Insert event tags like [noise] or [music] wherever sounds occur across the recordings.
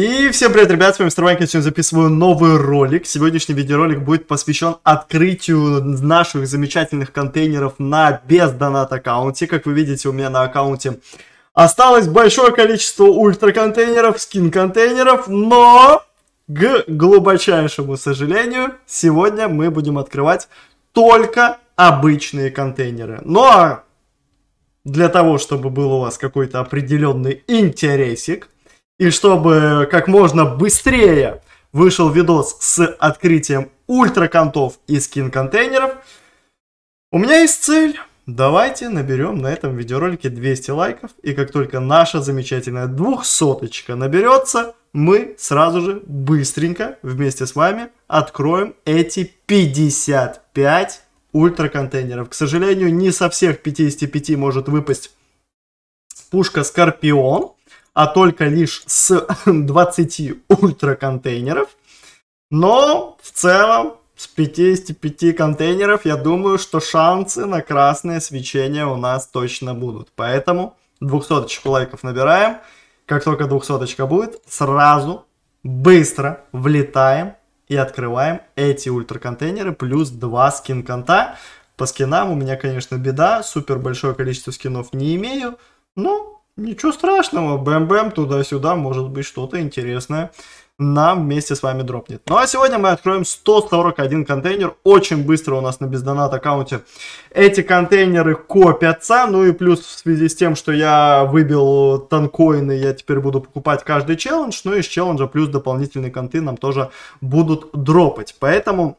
И всем привет, ребят, с вами Мистер сегодня записываю новый ролик. Сегодняшний видеоролик будет посвящен открытию наших замечательных контейнеров на без аккаунте. Как вы видите, у меня на аккаунте осталось большое количество ультра контейнеров, скин контейнеров, но, к глубочайшему сожалению, сегодня мы будем открывать только обычные контейнеры. Но ну, а для того, чтобы был у вас какой-то определенный интересик, и чтобы как можно быстрее вышел видос с открытием ультраконтов и скин-контейнеров, у меня есть цель. Давайте наберем на этом видеоролике 200 лайков, и как только наша замечательная двухсоточка наберется, мы сразу же быстренько вместе с вами откроем эти 55 ультраконтейнеров. К сожалению, не со всех 55 может выпасть пушка Скорпион, а только лишь с 20 [laughs] ультра контейнеров. Но в целом с 55 контейнеров я думаю, что шансы на красное свечение у нас точно будут. Поэтому 200 лайков набираем. Как только 200 будет, сразу быстро влетаем и открываем эти ультра контейнеры плюс 2 скин конта. По скинам у меня, конечно, беда, супер большое количество скинов не имею, но ну, Ничего страшного, бэм-бэм, туда-сюда, может быть что-то интересное нам вместе с вами дропнет. Ну а сегодня мы откроем 141 контейнер. Очень быстро у нас на бездонат аккаунте эти контейнеры копятся. Ну и плюс в связи с тем, что я выбил танкоины, я теперь буду покупать каждый челлендж. Ну и с челленджа плюс дополнительные конты нам тоже будут дропать. Поэтому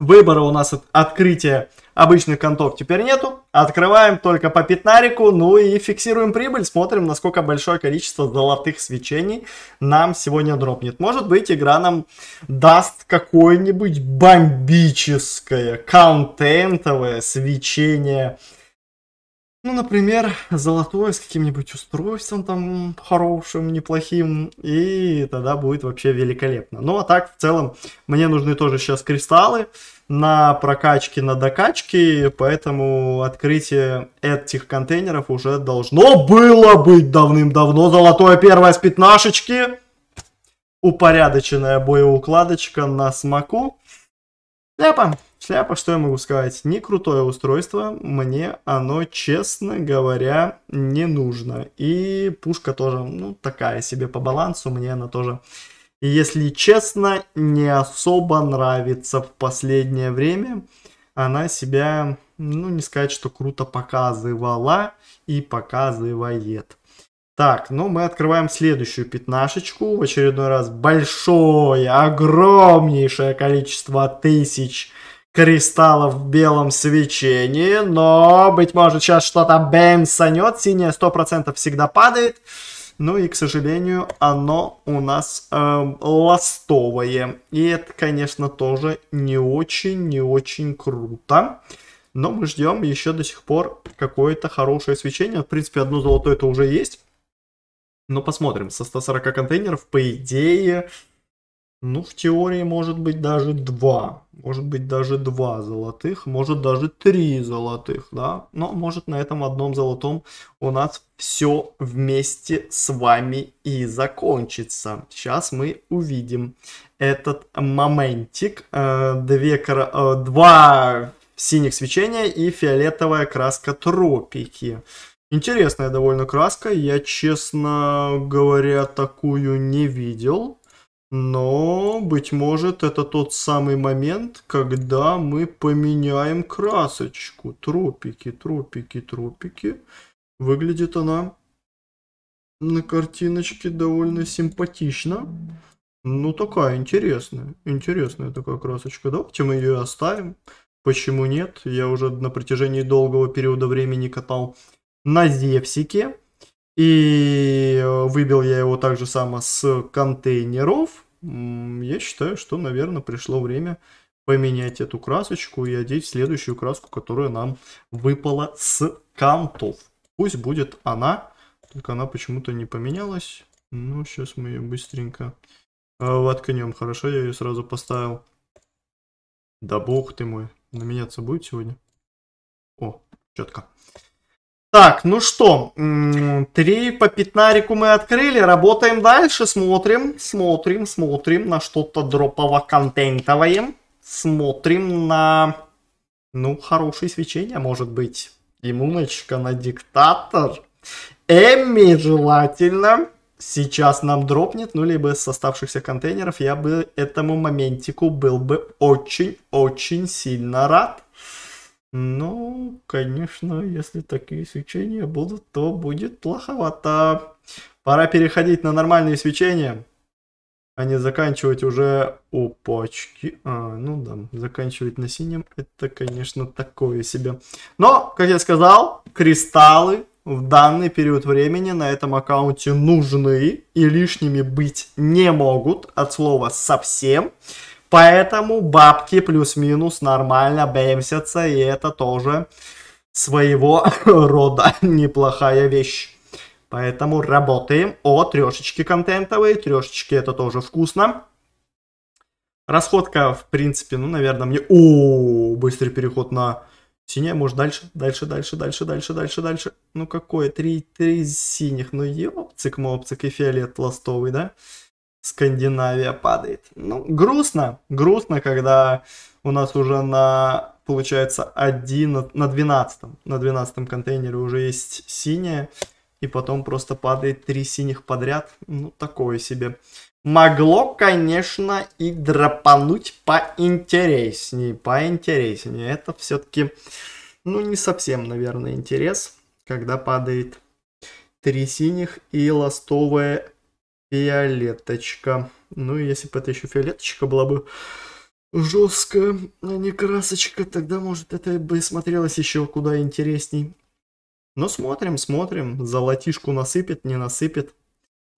выбора у нас от открытия обычных контов теперь нету. Открываем только по пятнарику, ну и фиксируем прибыль, смотрим, насколько большое количество золотых свечений нам сегодня дропнет. Может быть, игра нам даст какое-нибудь бомбическое, контентовое свечение ну, например, золотое с каким-нибудь устройством там хорошим, неплохим, и тогда будет вообще великолепно. Ну, а так, в целом, мне нужны тоже сейчас кристаллы на прокачки, на докачки, поэтому открытие этих контейнеров уже должно было быть давным-давно. Золотое первое с пятнашечки. Упорядоченная боеукладочка на смоку. Ляпа. Шляпа, что я могу сказать? Не крутое устройство, мне оно, честно говоря, не нужно. И пушка тоже, ну, такая себе по балансу, мне она тоже, если честно, не особо нравится в последнее время. Она себя, ну, не сказать, что круто показывала и показывает. Так, ну мы открываем следующую пятнашечку. В очередной раз большое, огромнейшее количество тысяч кристалла в белом свечении, но, быть может, сейчас что-то бэм санет, синее 100% всегда падает, ну и, к сожалению, оно у нас э, ластовое, и это, конечно, тоже не очень, не очень круто. Но мы ждем еще до сих пор какое-то хорошее свечение. В принципе, одно золото это уже есть. Но посмотрим. Со 140 контейнеров, по идее, ну, в теории может быть даже два. Может быть даже два золотых, может даже три золотых, да. Но может на этом одном золотом у нас все вместе с вами и закончится. Сейчас мы увидим этот моментик. Э, две, э, два синих свечения и фиолетовая краска тропики. Интересная довольно краска, я, честно говоря, такую не видел. Но, быть может, это тот самый момент, когда мы поменяем красочку. Тропики, тропики, тропики. Выглядит она на картиночке довольно симпатично. Ну, такая интересная. Интересная такая красочка. Давайте мы ее оставим. Почему нет? Я уже на протяжении долгого периода времени катал на Зепсике. И э, выбил я его также само с контейнеров я считаю, что, наверное, пришло время поменять эту красочку и одеть следующую краску, которая нам выпала с кантов. Пусть будет она, только она почему-то не поменялась. Ну, сейчас мы ее быстренько э, воткнем. Хорошо, я ее сразу поставил. Да бог ты мой, наменяться будет сегодня? О, четко. Так, ну что, три по пятнарику мы открыли, работаем дальше, смотрим, смотрим, смотрим на что-то дропово-контентовое, смотрим на, ну, хорошее свечение может быть, иммуночка на диктатор, Эмми желательно, сейчас нам дропнет, ну, либо с оставшихся контейнеров, я бы этому моментику был бы очень-очень сильно рад. Ну, конечно, если такие свечения будут, то будет плоховато. Пора переходить на нормальные свечения, а не заканчивать уже опачки. А, ну да, заканчивать на синем, это, конечно, такое себе. Но, как я сказал, кристаллы в данный период времени на этом аккаунте нужны и лишними быть не могут, от слова совсем. Поэтому бабки плюс-минус нормально бэмсятся, и это тоже своего [laughs] рода неплохая вещь. Поэтому работаем о трешечки контентовые. Трешечки это тоже вкусно. Расходка, в принципе, ну, наверное, мне... О, быстрый переход на синее. Может, дальше, дальше, дальше, дальше, дальше, дальше, дальше. Ну, какое? Три, три синих. Ну, ёпцик-мопцик и фиолет ластовый, да? Да. Скандинавия падает. Ну, грустно, грустно, когда у нас уже на, получается, один на 12, на 12 контейнере уже есть синяя, и потом просто падает три синих подряд. Ну, такое себе. Могло, конечно, и драпануть поинтереснее, поинтереснее. Это все-таки, ну, не совсем, наверное, интерес, когда падает три синих и ластовая Фиолеточка. Ну, если бы это еще фиолеточка была бы жесткая, а не красочка, тогда, может, это бы смотрелось еще куда интересней. Но смотрим, смотрим. Золотишку насыпет, не насыпет.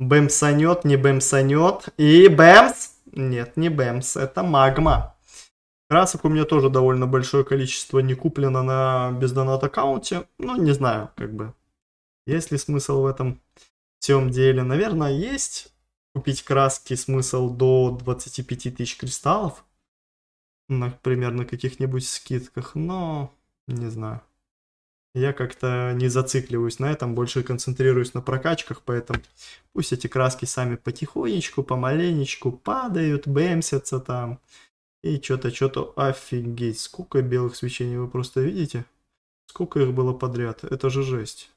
Бэмсанет, не бэмсанет. И бэмс! Нет, не бэмс, это магма. Красок у меня тоже довольно большое количество не куплено на бездонат аккаунте. Ну, не знаю, как бы. Есть ли смысл в этом? всем деле, наверное, есть купить краски смысл до 25 тысяч кристаллов, например, на каких-нибудь скидках, но не знаю. Я как-то не зацикливаюсь на этом, больше концентрируюсь на прокачках, поэтому пусть эти краски сами потихонечку, помаленечку падают, бэмсятся там. И что-то, что-то офигеть, сколько белых свечений вы просто видите? Сколько их было подряд? Это же жесть.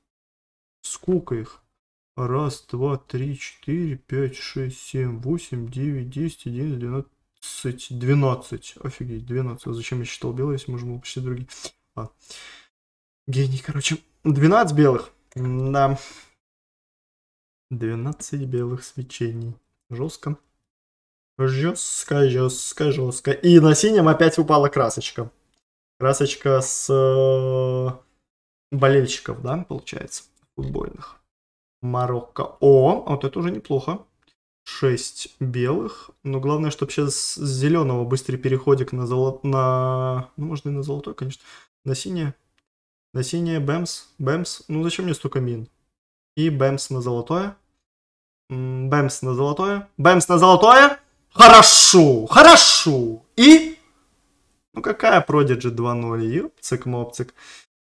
Сколько их? Раз, два, три, четыре, пять, шесть, семь, восемь, девять, десять, одиннадцать, двенадцать, двенадцать. Офигеть, двенадцать. А зачем я считал белые, если можем вообще другие? А. Гений, короче. Двенадцать белых. Да. Двенадцать белых свечений. Жестко. Жестко, жестко, жестко. И на синем опять упала красочка. Красочка с э, болельщиков, да, получается, футбольных. Марокко. О, вот это уже неплохо. 6 белых. Но главное, чтобы сейчас с зеленого быстрый переходик на золото... На... Ну, можно и на золотой, конечно. На синее. На синее бэмс. Бэмс. Ну, зачем мне столько мин? И бэмс на золотое. Бэмс на золотое. Бэмс на золотое. Хорошо. Хорошо. И... Ну, какая Prodigy 2.0? Ёпцик-мопцик.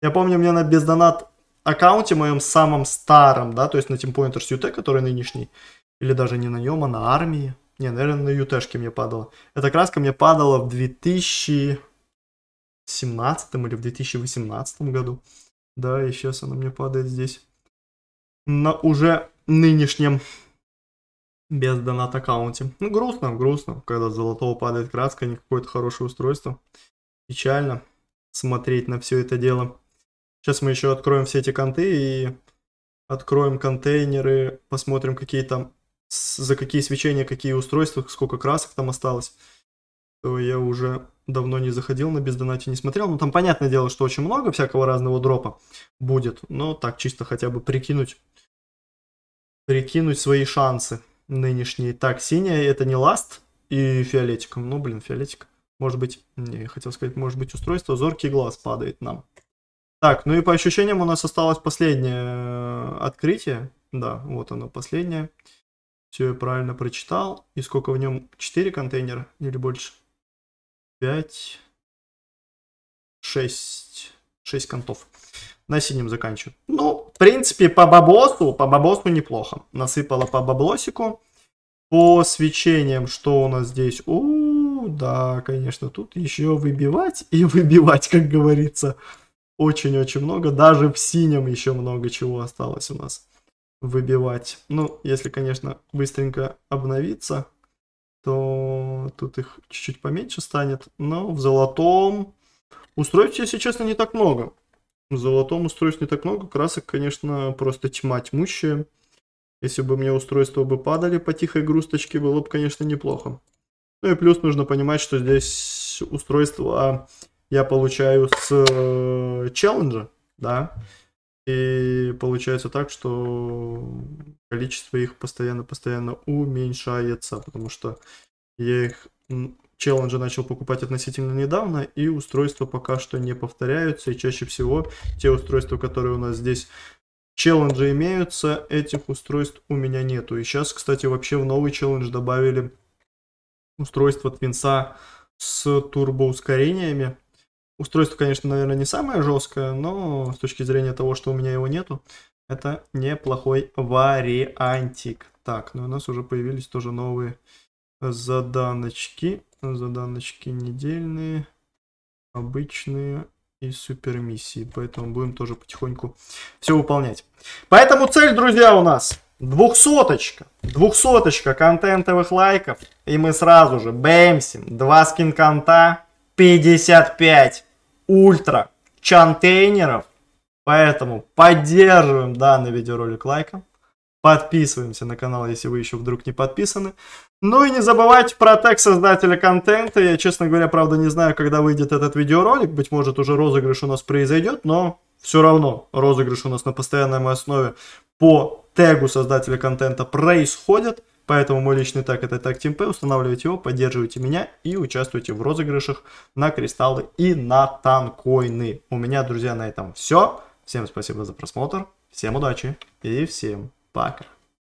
Я помню, у меня на бездонат аккаунте моем самом старом, да, то есть на TeamPointers UT, который нынешний, или даже не на нем, а на армии. Не, наверное, на UT-шке мне падала. Эта краска мне падала в 2017 или в 2018 году. Да, и сейчас она мне падает здесь. На уже нынешнем без донат аккаунте. Ну, грустно, грустно, когда золотого падает краска, а не какое-то хорошее устройство. Печально смотреть на все это дело. Сейчас мы еще откроем все эти конты и откроем контейнеры, посмотрим, какие там, за какие свечения, какие устройства, сколько красок там осталось. То я уже давно не заходил на бездонате, не смотрел. но ну, там понятное дело, что очень много всякого разного дропа будет. Но так, чисто хотя бы прикинуть, прикинуть свои шансы нынешние. Так, синяя это не ласт и фиолетиком. Ну, блин, фиолетик. Может быть, не, я хотел сказать, может быть, устройство зоркий глаз падает нам. Так, ну и по ощущениям у нас осталось последнее э, открытие. Да, вот оно последнее. Все я правильно прочитал. И сколько в нем? 4 контейнера или больше? 5, 6, 6 контов. На синем заканчиваю. Ну, в принципе, по бабосу, по бабосу неплохо. Насыпала по баблосику. По свечениям, что у нас здесь? О, да, конечно, тут еще выбивать и выбивать, как говорится очень-очень много. Даже в синем еще много чего осталось у нас выбивать. Ну, если, конечно, быстренько обновиться, то тут их чуть-чуть поменьше станет. Но в золотом устройств, если честно, не так много. В золотом устройств не так много. Красок, конечно, просто тьма тьмущая. Если бы мне устройства бы падали по тихой грусточке, было бы, конечно, неплохо. Ну и плюс нужно понимать, что здесь устройства я получаю с э, челленджа, да, и получается так, что количество их постоянно-постоянно уменьшается, потому что я их челленджи начал покупать относительно недавно, и устройства пока что не повторяются, и чаще всего те устройства, которые у нас здесь челленджи имеются, этих устройств у меня нету. И сейчас, кстати, вообще в новый челлендж добавили устройство Твинса с турбоускорениями, Устройство, конечно, наверное, не самое жесткое, но с точки зрения того, что у меня его нету, это неплохой вариантик. Так, ну у нас уже появились тоже новые заданочки. Заданочки недельные, обычные и супермиссии. Поэтому будем тоже потихоньку все выполнять. Поэтому цель, друзья, у нас двухсоточка. Двухсоточка контентовых лайков. И мы сразу же бэмсим. Два скин конта. 55 ультра чантейнеров. Поэтому поддерживаем данный видеоролик лайком. Подписываемся на канал, если вы еще вдруг не подписаны. Ну и не забывайте про тег создателя контента. Я, честно говоря, правда не знаю, когда выйдет этот видеоролик. Быть может, уже розыгрыш у нас произойдет, но все равно розыгрыш у нас на постоянной основе по тегу создателя контента происходит. Поэтому мой личный так это так TeamP, устанавливайте его, поддерживайте меня и участвуйте в розыгрышах на кристаллы и на танкоины. У меня, друзья, на этом все. Всем спасибо за просмотр, всем удачи и всем пока.